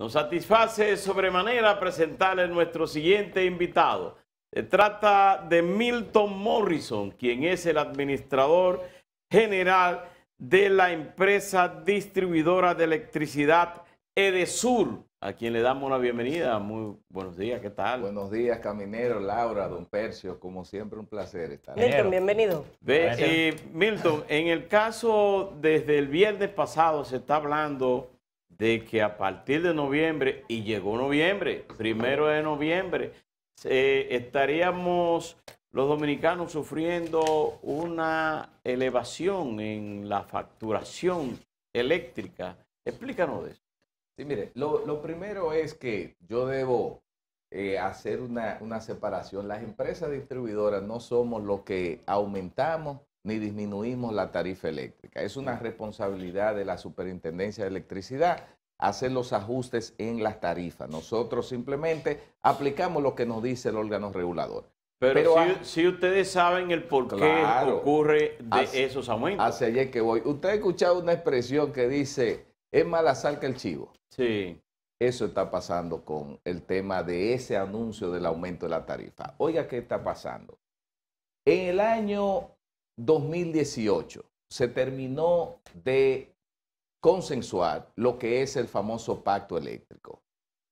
Nos satisface sobremanera presentarles nuestro siguiente invitado. Se trata de Milton Morrison, quien es el administrador general de la empresa distribuidora de electricidad Edesur, a quien le damos la bienvenida. Muy buenos días, ¿qué tal? Buenos días, Caminero, Laura, Don Percio, como siempre un placer estar aquí. Milton, bienvenido. Milton, en el caso desde el viernes pasado se está hablando de que a partir de noviembre, y llegó noviembre, primero de noviembre, eh, estaríamos los dominicanos sufriendo una elevación en la facturación eléctrica. Explícanos de eso. Sí, mire, lo, primero es que yo debo eh, hacer una, una separación. Las empresas distribuidoras no somos los que aumentamos ni disminuimos la tarifa eléctrica. Es una responsabilidad de la Superintendencia de Electricidad hacer los ajustes en las tarifas. Nosotros simplemente aplicamos lo que nos dice el órgano regulador. Pero, si, ustedes saben el por qué ocurre de esos aumentos. Hace ayer que voy. Usted ha escuchado una expresión que dice, es mala sal que el chivo. Sí. Eso está pasando con el tema de ese anuncio del aumento de la tarifa. Oiga, ¿qué está pasando? En el año 2018 se terminó de consensuar lo que es el famoso pacto eléctrico.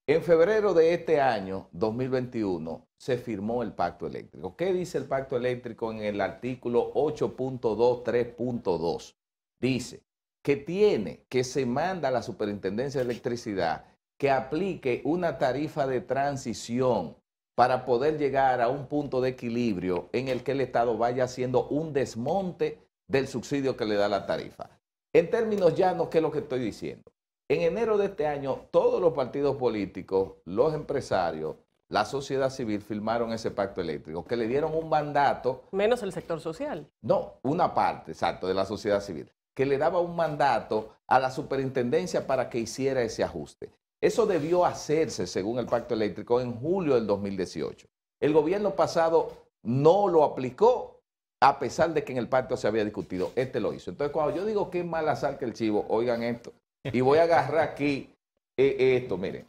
En febrero de este año, 2021, se firmó el pacto eléctrico. ¿Qué dice el pacto eléctrico en el artículo 8.2.3.2? Dice que tiene, que se manda a la Superintendencia de Electricidad que aplique una tarifa de transición para poder llegar a un punto de equilibrio en el que el Estado vaya haciendo un desmonte del subsidio que le da la tarifa. En términos llanos, ¿qué es lo que estoy diciendo? En enero de este año, todos los partidos políticos, los empresarios, la sociedad civil firmaron ese pacto eléctrico, que le dieron un mandato. Menos el sector social. No, una parte, exacto, de la sociedad civil, que le daba un mandato a la superintendencia para que hiciera ese ajuste. Eso debió hacerse, según el Pacto Eléctrico, en julio del 2018. El gobierno pasado no lo aplicó, a pesar de que en el pacto se había discutido. Este lo hizo. Entonces, cuando yo digo que es mala sal que el chivo, oigan esto. Y voy a agarrar aquí eh, esto, miren.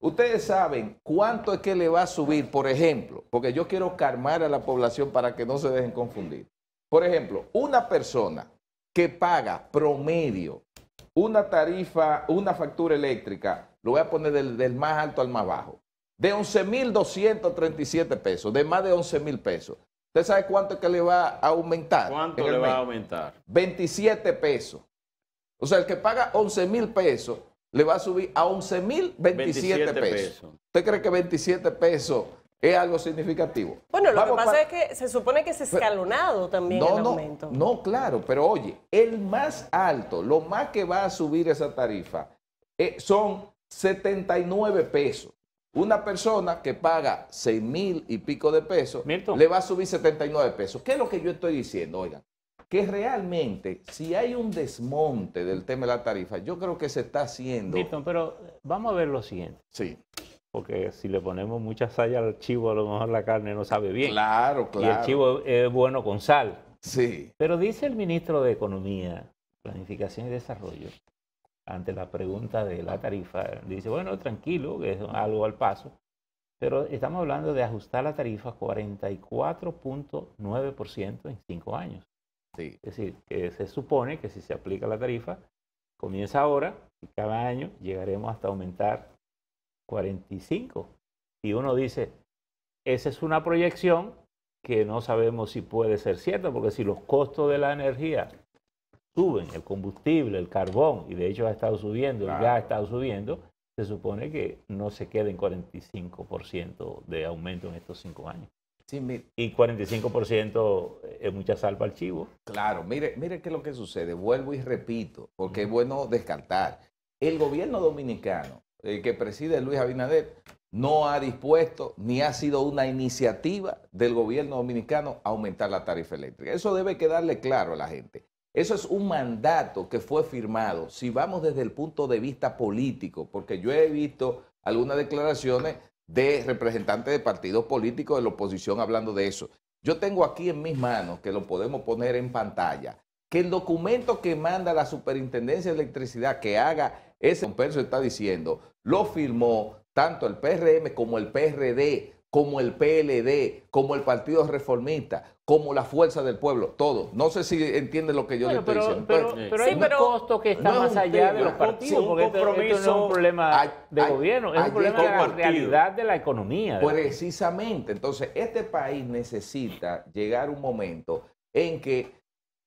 Ustedes saben cuánto es que le va a subir, por ejemplo, porque yo quiero calmar a la población para que no se dejen confundir. Por ejemplo, una persona que paga promedio una tarifa, una factura eléctrica lo voy a poner del, más alto al más bajo, de 11.237 pesos, de más de 11.000 pesos. ¿Usted sabe cuánto es que le va a aumentar? ¿Cuánto le va a aumentar? 27 pesos. O sea, el que paga 11 mil pesos le va a subir a 11.027 pesos. ¿Usted cree que 27 pesos es algo significativo? Bueno, lo que pasa es que se supone que es escalonado también el aumento. No, claro, pero oye, el más alto, lo más que va a subir esa tarifa eh, son 79 pesos. Una persona que paga 6 mil y pico de pesos le va a subir 79 pesos. ¿Qué es lo que yo estoy diciendo? Oigan, que realmente si hay un desmonte del tema de la tarifa, yo creo que se está haciendo. Milton, pero vamos a ver lo siguiente. Sí. Porque si le ponemos mucha sal al chivo, a lo mejor la carne no sabe bien. Claro, claro. Y el chivo es bueno con sal. Sí. Pero dice el ministro de Economía, Planificación y Desarrollo ante la pregunta de la tarifa, dice, bueno, tranquilo, que es algo al paso, pero estamos hablando de ajustar la tarifa 44.9% en cinco años. Es decir, que se supone que si se aplica la tarifa, comienza ahora y cada año llegaremos hasta aumentar 45. Y uno dice, esa es una proyección que no sabemos si puede ser cierta, porque si los costos de la energía suben, el combustible, el carbón, y de hecho ha estado subiendo, ya el gas ha estado subiendo, se supone que no se quede en 45% de aumento en estos cinco años. Sí, mire. Y 45% eh, es mucha sal para el chivo. Claro, mire, mire qué es lo que sucede. Vuelvo y repito, porque es bueno descartar. El gobierno dominicano, el que preside Luis Abinader, no ha dispuesto ni ha sido una iniciativa del gobierno dominicano aumentar la tarifa eléctrica. Eso debe quedarle claro a la gente. Eso es un mandato que fue firmado, si vamos desde el punto de vista político, porque yo he visto algunas declaraciones de representantes de partidos políticos de la oposición hablando de eso. Yo tengo aquí en mis manos, que lo podemos poner en pantalla, que el documento que manda la Superintendencia de Electricidad que haga ese compenso está diciendo, lo firmó tanto el PRM como el PRD, como el PLD, como el Partido Reformista, como la Fuerza del Pueblo, todo. No sé si entiende lo que yo le estoy diciendo. Pero, hay un costo que está más allá de los partidos, porque esto, no es un problema de gobierno, es un problema de la realidad de la pues, economía. Precisamente. Entonces, este país necesita llegar un momento en que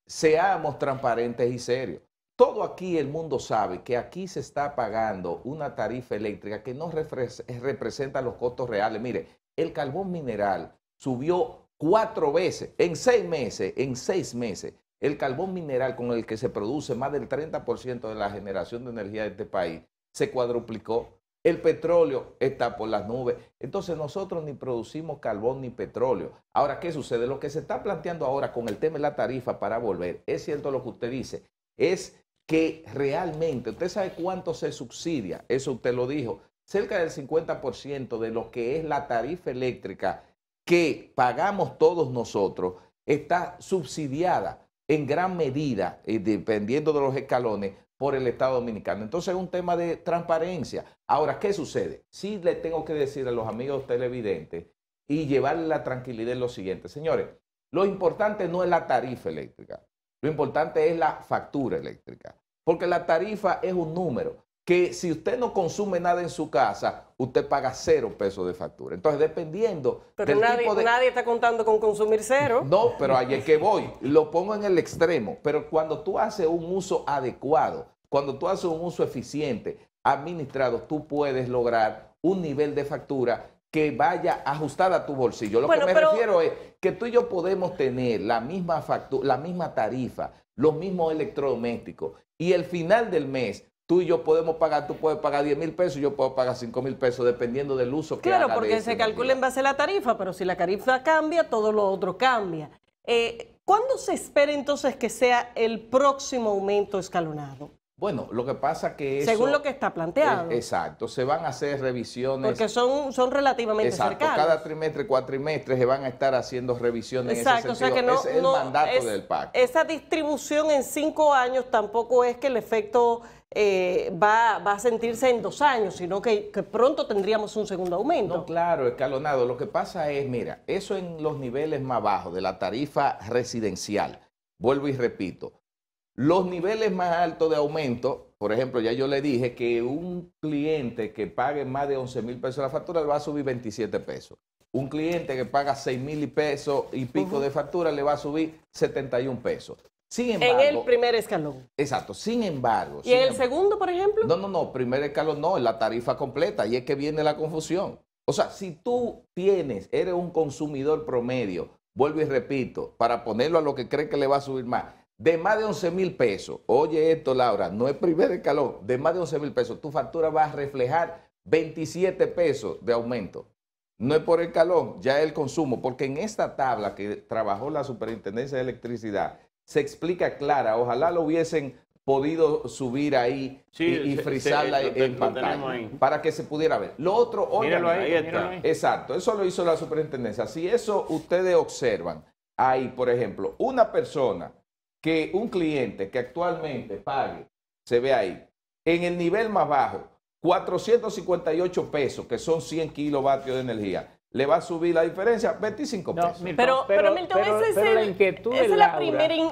seamos transparentes y serios. Todo aquí el mundo sabe que aquí se está pagando una tarifa eléctrica que no representa los costos reales. Mire, el carbón mineral subió cuatro veces, en seis meses, en seis meses, el carbón mineral con el que se produce más del 30% de la generación de energía de este país se cuadruplicó. El petróleo está por las nubes. Entonces nosotros ni producimos carbón ni petróleo. Ahora, ¿qué sucede? Lo que se está planteando ahora con el tema de la tarifa para volver, es cierto lo que usted dice, es que realmente, usted sabe cuánto se subsidia, eso usted lo dijo, cerca del 50% de lo que es la tarifa eléctrica que pagamos todos nosotros está subsidiada en gran medida, eh, dependiendo de los escalones, por el Estado Dominicano. Entonces es un tema de transparencia. Ahora, ¿qué sucede? Sí le tengo que decir a los amigos televidentes y llevarle la tranquilidad en lo siguiente. Señores, lo importante no es la tarifa eléctrica, lo importante es la factura eléctrica, porque la tarifa es un número que si usted no consume nada en su casa, usted paga cero pesos de factura. Entonces, dependiendo pero nadie, nadie está contando con consumir cero. No, pero ahí es que voy. Lo pongo en el extremo. Pero cuando tú haces un uso adecuado, cuando tú haces un uso eficiente, administrado, tú puedes lograr un nivel de factura que vaya ajustada a tu bolsillo. Lo que me refiero es que tú y yo podemos tener la misma factura, la misma tarifa, los mismos electrodomésticos y el final del mes tú y yo podemos pagar, tú puedes pagar 10 mil pesos, yo puedo pagar 5 mil pesos, dependiendo del uso que Claro, porque se calcula en base a la tarifa, pero si la tarifa cambia, todo lo otro cambia. Eh, ¿Cuándo se espera entonces que sea el próximo aumento escalonado? Bueno, lo que pasa que Según lo que está planteado. exacto, se van a hacer revisiones. Porque son, son relativamente exacto, cada trimestre, cuatrimestre se van a estar haciendo revisiones exacto, en ese O sea que no, es el mandato del pacto. Esa distribución en cinco años tampoco es que el efecto eh, va, a sentirse en dos años, sino que, que, pronto tendríamos un segundo aumento. No, claro, escalonado. Lo que pasa es, mira, eso en los niveles más bajos de la tarifa residencial, vuelvo y repito, los niveles más altos de aumento, por ejemplo, ya yo le dije que un cliente que pague más de 11 mil pesos la factura le va a subir 27 pesos. Un cliente que paga 6 mil y pesos y pico de factura le va a subir 71 pesos. Sin en el primer escalón. Exacto, sin embargo. ¿Y en el em- segundo, por ejemplo? No, no, no, primer escalón no, es la tarifa completa, y es que viene la confusión. O sea, si tú tienes, eres un consumidor promedio, vuelvo y repito, para ponerlo a lo que cree que le va a subir más, de más de 11 mil pesos, oye esto Laura, no es primer calor, de más de 11 mil pesos, tu factura va a reflejar 27 pesos de aumento. No es por el calor, ya es el consumo, porque en esta tabla que trabajó la Superintendencia de Electricidad se explica clara, ojalá lo hubiesen podido subir ahí y, y, frisarla en pantalla para que se pudiera ver. Lo otro, lo ahí. exacto, eso lo hizo la superintendencia. Si eso ustedes observan, ahí, por ejemplo, una persona que un cliente que actualmente pague, se ve ahí, en el nivel más bajo, 458 pesos, que son 100 kilovatios de energía, le va a subir la diferencia 25 pero, Milton,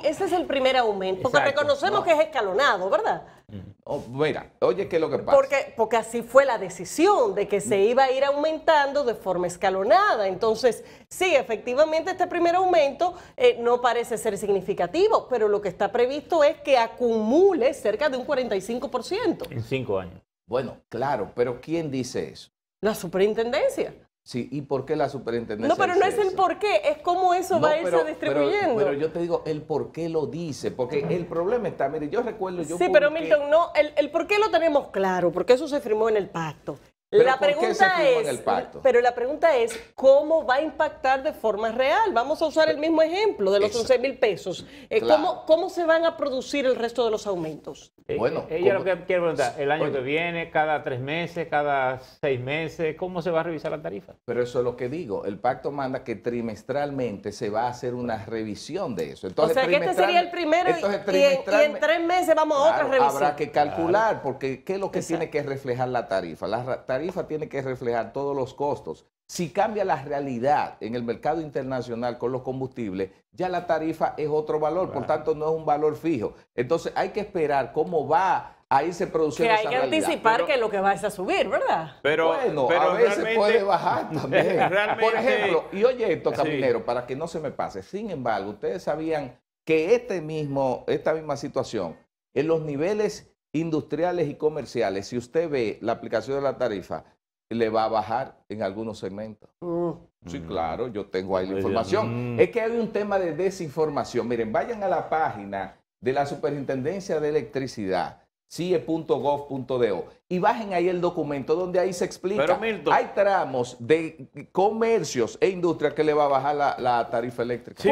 ese es, el, primer aumento, porque reconocemos que es escalonado, ¿verdad? Mm. Oh, mira, oye, ¿qué es lo que pasa? Porque, porque así fue la decisión de que se mm. iba a ir aumentando de forma escalonada. Entonces, sí, efectivamente este primer aumento eh, no parece ser significativo, pero lo que está previsto es que acumule cerca de un 45%. En cinco años. Bueno, claro, pero ¿quién dice eso? La superintendencia. Sí, ¿y por qué la superintendencia? No, pero no es el por qué, es cómo eso va a irse distribuyendo. Pero, pero, yo te digo, el por qué lo dice, porque el problema está, mire, yo recuerdo... Yo sí, pero Milton, no, el, el por qué lo tenemos claro, porque eso se firmó en el pacto la pregunta es, pero la pregunta es, ¿cómo va a impactar de forma real? Vamos a usar el mismo ejemplo de los 11 mil pesos. Eh, ¿cómo, se van a producir el resto de los aumentos? Eh, bueno, eh, lo que quiere preguntar, el año que viene, cada tres meses, cada seis meses, ¿cómo se va a revisar la tarifa? Pero eso es lo que digo, el pacto manda que trimestralmente se va a hacer una revisión de eso. Entonces, o sea, que este sería el primero y, en, tres meses vamos a otra revisión. Habrá que calcular, porque ¿qué es lo que tiene que reflejar la tarifa? La tarifa tarifa tiene que reflejar todos los costos. Si cambia la realidad en el mercado internacional con los combustibles, ya la tarifa es otro valor, por tanto no es un valor fijo. Entonces hay que esperar cómo va a irse produciendo Que hay que anticipar que lo que va es a subir, ¿verdad? Pero, bueno, pero a veces puede bajar también. por ejemplo, y oye esto, caminero, para que no se me pase. Sin embargo, ustedes sabían que este mismo, esta misma situación, en los niveles industriales y comerciales, si usted ve la aplicación de la tarifa, le va a bajar en algunos segmentos. Mm. sí, claro, yo tengo ahí la información. es que hay un tema de desinformación. Miren, vayan a la página de la Superintendencia de Electricidad cie.gov.do y bajen ahí el documento donde ahí se explica. hay tramos de comercios e industrias que le va a bajar la, tarifa eléctrica.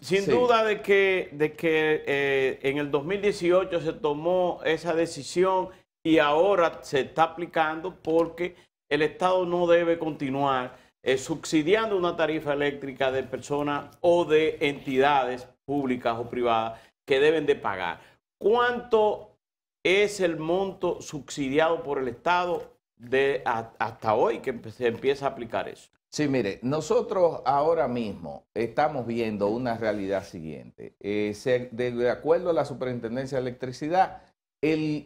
Sin, duda, de que, de que eh, en el 2018 se tomó esa decisión y ahora se está aplicando porque el Estado no debe continuar eh, subsidiando una tarifa eléctrica de personas o de entidades públicas o privadas que deben de pagar. ¿Cuánto es el monto subsidiado por el Estado de hasta hoy que se empieza a aplicar eso. Sí, mire, nosotros ahora mismo estamos viendo una realidad siguiente. Eh, de, acuerdo a la Superintendencia de Electricidad,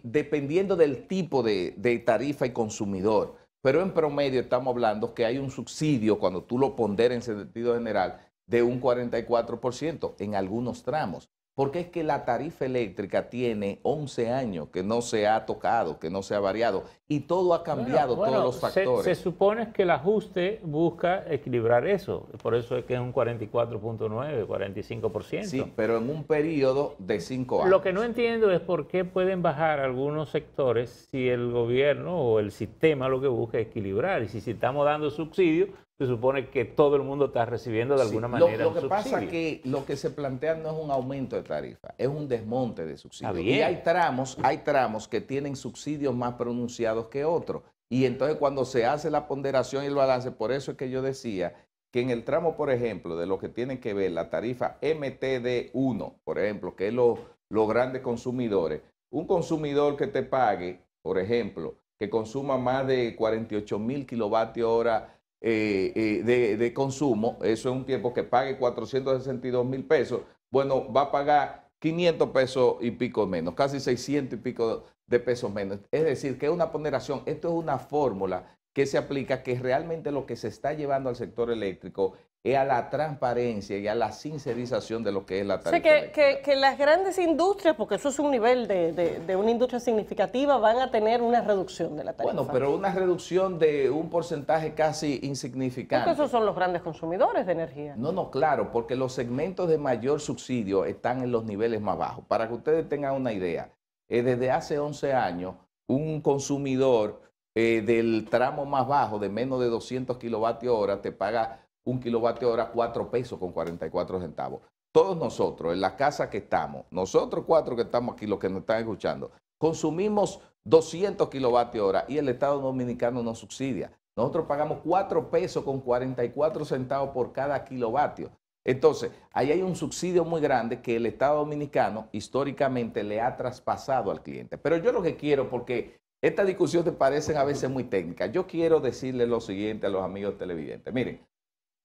dependiendo del tipo de, de tarifa y consumidor, pero en promedio estamos hablando que hay un subsidio, cuando tú lo ponderas en sentido general, de un 44% en algunos tramos porque es que la tarifa eléctrica tiene 11 años que no se ha tocado, que no se ha variado, y todo ha cambiado, todos los factores. Se, supone que el ajuste busca equilibrar eso, por eso es que es un 44.9, 45%. Sí, pero en un periodo de 5 años. Lo que no entiendo es por qué pueden bajar algunos sectores si el gobierno o el sistema lo que busca es equilibrar, y si, si estamos dando subsidios, se supone que todo el mundo está recibiendo de alguna manera. Lo, lo que pasa es que lo que se plantea no es un aumento de tarifa, es un desmonte de subsidios. Y hay tramos, hay tramos que tienen subsidios más pronunciados que otros. Y entonces cuando se hace la ponderación y el balance, por eso es que yo decía que en el tramo, por ejemplo, de lo que tiene que ver la tarifa MTD1, por ejemplo, que es los grandes consumidores, un consumidor que te pague, por ejemplo, que consuma más de 48 mil kilovatios hora eh, eh, de, de, consumo, eso es un tiempo que pague 462 mil pesos, bueno, va a pagar 500 pesos y pico menos, casi 600 y pico de pesos menos. Es decir, que es una ponderación, esto es una fórmula que se aplica, que realmente lo que se está llevando al sector eléctrico es a la transparencia y a la sincerización de lo que es la tarifa. que, las grandes industrias, porque eso es un nivel de, una industria significativa, van a tener una reducción de la tarifa. Bueno, pero una reducción de un porcentaje casi insignificante. Porque esos son los grandes consumidores de energía. No, no, claro, porque los segmentos de mayor subsidio están en los niveles más bajos. Para que ustedes tengan una idea, eh, desde hace 11 años, un consumidor eh, del tramo más bajo, de menos de 200 kilovatios hora, te paga un kilovatio hora cuatro pesos con 44 centavos. Todos nosotros, en la casa que estamos, nosotros cuatro que estamos aquí, los que nos están escuchando, consumimos 200 kilovatios hora y el Estado Dominicano nos subsidia. Nosotros pagamos cuatro pesos con 44 centavos por cada kilovatio. Entonces, ahí hay un subsidio muy grande que el Estado Dominicano históricamente le ha traspasado al cliente. Pero yo lo que quiero, porque esta discusión te parecen a veces muy técnicas, yo quiero decirle lo siguiente a los amigos televidentes. Miren,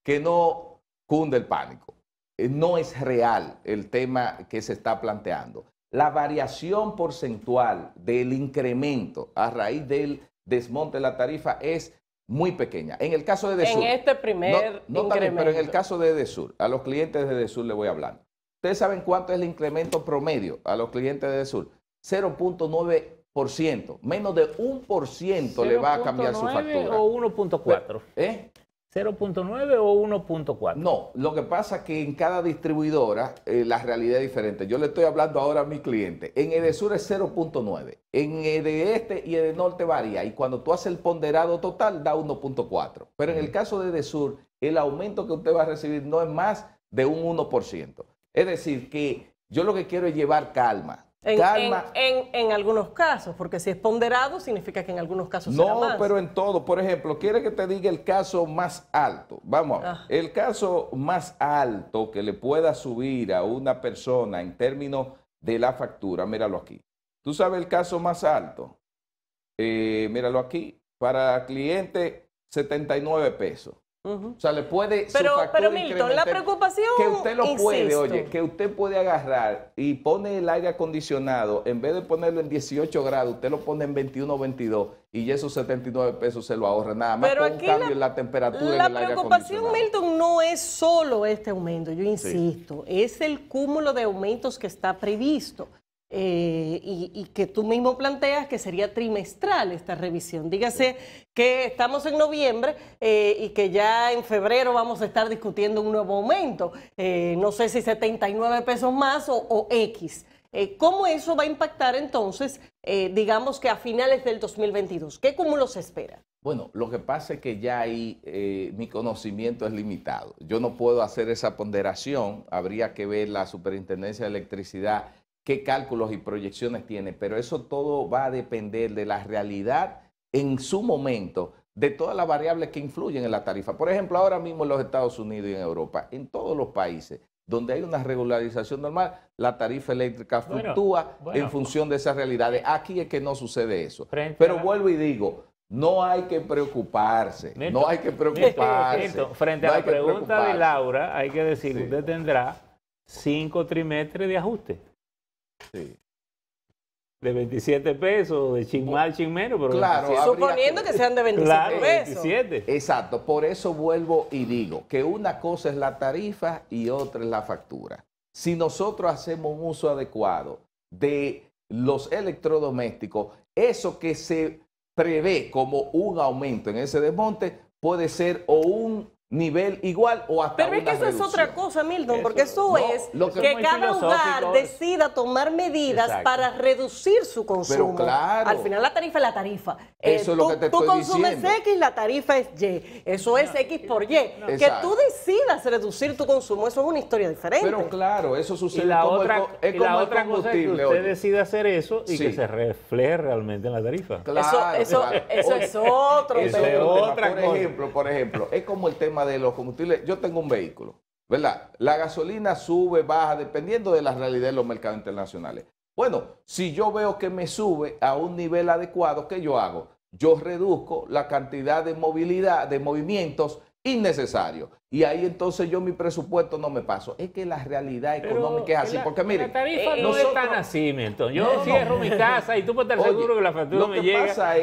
que no cunde el pánico. Eh, no es real el tema que se está planteando. La variación porcentual del incremento a raíz del desmonte de la tarifa es muy pequeña. En el caso de Edesur. En este primer no, pero en el caso de Edesur, a los clientes de Edesur le voy hablando. Ustedes saben cuánto es el incremento promedio a los clientes de Edesur. 0.9%. Menos de 1% le va a cambiar su factura. o 1.4? ¿Eh? ¿0.9 o 1.4? No, lo que pasa es que en cada distribuidora eh, la realidad es diferente. Yo le estoy hablando ahora a mi cliente. En sur es 0.9. En este y norte varía. Y cuando tú haces el ponderado total, da 1.4. Pero en el mm. caso de sur el aumento que usted va a recibir no es más de un 1%. Es decir, que yo lo que quiero es llevar calma. En, En, algunos casos, porque si es ponderado significa que en algunos casos no, será pero en todo. Por ejemplo, quiere que te diga el caso más alto. Vamos, ah. el caso más alto que le pueda subir a una persona en términos de la factura, míralo aquí. Tú sabes el caso más alto, eh, míralo aquí, para cliente 79 pesos. O sea, le puede. Pero, su pero Milton, la preocupación. Que usted lo puede, oye, que usted puede agarrar y pone el aire acondicionado, en vez de ponerlo en 18 grados, usted lo pone en 21 o 22 y esos 79 pesos se lo ahorra nada más con un cambio la, en la temperatura. La preocupación, Milton, no es solo este aumento, yo insisto, es el cúmulo de aumentos que está previsto. Eh, y, que tú mismo planteas que sería trimestral esta revisión. Dígase que estamos en noviembre eh, y que ya en febrero vamos a estar discutiendo un nuevo aumento, eh, no sé si 79 pesos más o, X. ¿Cómo eso va a impactar entonces, digamos que a finales del 2022? ¿Qué cúmulo se espera? Bueno, lo que pasa es que ya ahí mi conocimiento es limitado. Yo no puedo hacer esa ponderación. Habría que ver la Superintendencia de Electricidad qué cálculos y proyecciones tiene, pero eso todo va a depender de la realidad en su momento, de todas las variables que influyen en la tarifa. Por ejemplo, ahora mismo en los Estados Unidos y en Europa, en todos los países donde hay una regularización normal, la tarifa eléctrica fluctúa en función de esas realidades. Aquí es que no sucede eso. pero vuelvo y digo, no hay que preocuparse, no hay que preocuparse. frente a la pregunta de Laura, hay que decir, usted tendrá cinco trimestres de ajuste. De 27 pesos, de ching más, ching menos. Pero suponiendo que... sean de 27 27. Exacto, por eso vuelvo y digo que una cosa es la tarifa y otra es la factura. Si nosotros hacemos un uso adecuado de los electrodomésticos, eso que se prevé como un aumento en ese desmonte puede ser o un nivel igual o hasta Pero es que eso es otra cosa, Milton, porque eso, es que, cada hogar decida tomar medidas para reducir su consumo. Al final la tarifa es la tarifa. Eh, eso tú, que consumes X, la tarifa es Y. Eso es X por Y. Que tú decidas reducir tu consumo, eso es una historia diferente. Pero claro, eso sucede la como otra, el, es otra combustible. Cosa que usted decida hacer eso y que se refleje realmente en la tarifa. eso, es otro. Eso es otra ejemplo, por ejemplo, es como el tema de los combustibles, yo tengo un vehículo, ¿verdad? La gasolina sube, baja, dependiendo de la realidad de los mercados internacionales. Bueno, si yo veo que me sube a un nivel adecuado, ¿qué yo hago? Yo reduzco la cantidad de movilidad, de movimientos innecesario. Y ahí entonces yo mi presupuesto no me paso. Es que la realidad económica es así. porque mire, la tarifa no es tan así, Milton. Yo cierro mi casa y tú puedes estar seguro que la factura me llega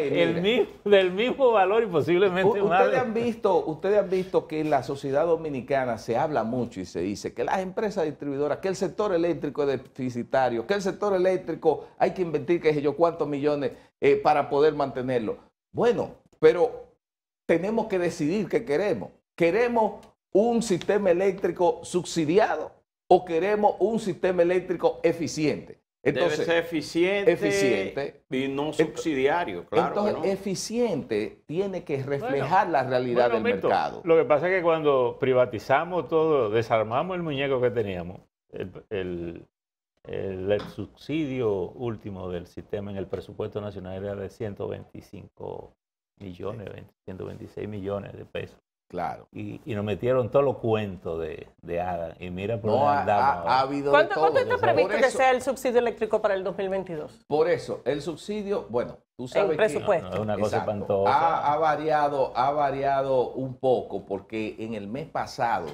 del mismo valor y posiblemente Ustedes han visto, ustedes han visto que en la sociedad dominicana se habla mucho y se dice que las empresas distribuidoras, que el sector eléctrico es deficitario, que el sector eléctrico hay que invertir, qué sé yo, cuántos millones eh, para poder mantenerlo. Bueno, pero tenemos que decidir qué queremos. ¿Queremos un sistema eléctrico subsidiado o queremos un sistema eléctrico eficiente? Entonces, Debe ser eficiente, y no subsidiario, claro. Entonces, eficiente tiene que reflejar la realidad del mercado. Lo que pasa es que cuando privatizamos todo, desarmamos el muñeco que teníamos, el, el subsidio último del sistema en el presupuesto nacional era de 125 millones, 126 millones de pesos. Claro. Y, y, nos metieron todos los cuentos de, de Adam. Y mira por ¿Cuánto, está previsto que sea el subsidio eléctrico para el 2022? Por eso, el subsidio, bueno, tú sabes Que, Ha, variado, ha variado un poco porque en el mes pasado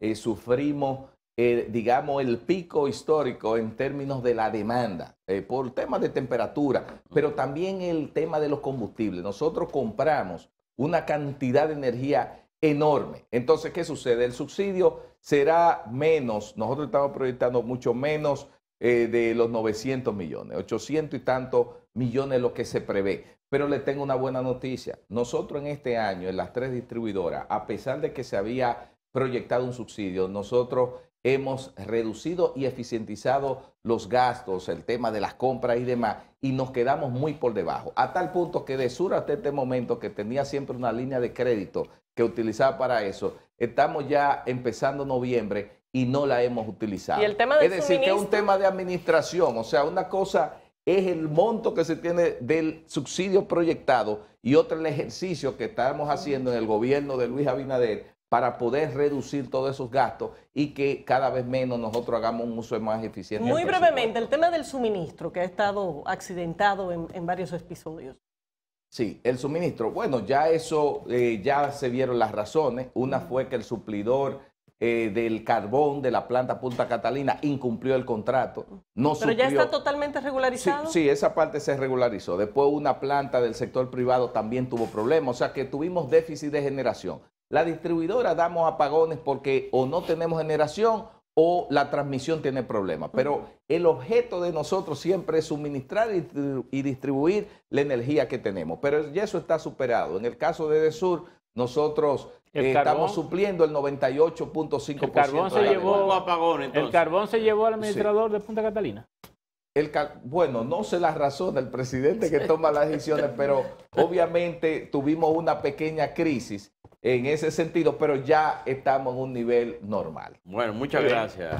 eh, sufrimos eh, digamos, el pico histórico en términos de la demanda, eh, por temas de temperatura, pero también el tema de los combustibles. Nosotros compramos una cantidad de energía enorme. Entonces, ¿qué sucede? El subsidio será menos, nosotros estamos proyectando mucho menos eh, de los 900 millones, 800 y tantos millones lo que se prevé. Pero le tengo una buena noticia. Nosotros en este año, en las tres distribuidoras, a pesar de que se había proyectado un subsidio, nosotros hemos reducido y eficientizado los gastos, el tema de las compras y demás, y nos quedamos muy por debajo, a tal punto que de sur hasta este momento, que tenía siempre una línea de crédito que utilizaba para eso, estamos ya empezando noviembre y no la hemos utilizado. es decir, que es un tema de administración, o sea, una cosa es el monto que se tiene del subsidio proyectado y otro el ejercicio que estamos haciendo en el gobierno de Luis Abinader para poder reducir todos esos gastos y que cada vez menos nosotros hagamos un uso más eficiente. Muy brevemente, el tema del suministro que ha estado accidentado en, varios episodios. Sí, el suministro. Bueno, ya eso, eh, ya se vieron las razones. Una fue que el suplidor eh, del carbón de la planta Punta Catalina incumplió el contrato. Pero ya está totalmente regularizado. sí, esa parte se regularizó. Después una planta del sector privado también tuvo problemas, o sea que tuvimos déficit de generación. La distribuidora damos apagones porque o no tenemos generación o la transmisión tiene problemas. Pero el objeto de nosotros siempre es suministrar y distribuir la energía que tenemos. Pero ya eso está superado. En el caso de Desur nosotros eh, estamos supliendo el 98.5%. El carbón se llevó El carbón se llevó al administrador de Punta Catalina. El bueno, no sé la razón del presidente que toma las decisiones, pero obviamente tuvimos una pequeña crisis en ese sentido, pero ya estamos en un nivel normal. Bueno, muchas gracias.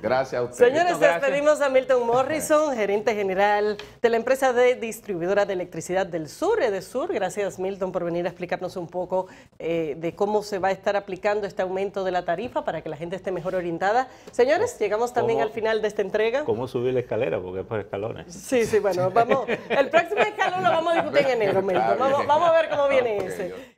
Gracias a ustedes. Señores, despedimos a Milton Morrison, gerente general de la empresa de distribuidora de electricidad del sur, de Sur. Gracias, Milton, por venir a explicarnos un poco eh, de cómo se va a estar aplicando este aumento de la tarifa para que la gente esté mejor orientada. Señores, llegamos también al final de esta entrega. ¿Cómo subir la escalera? Porque es por escalones. Sí, sí, bueno, vamos. El próximo escalón lo vamos a discutir en enero, Milton. Vamos, vamos a ver cómo ah, viene ese.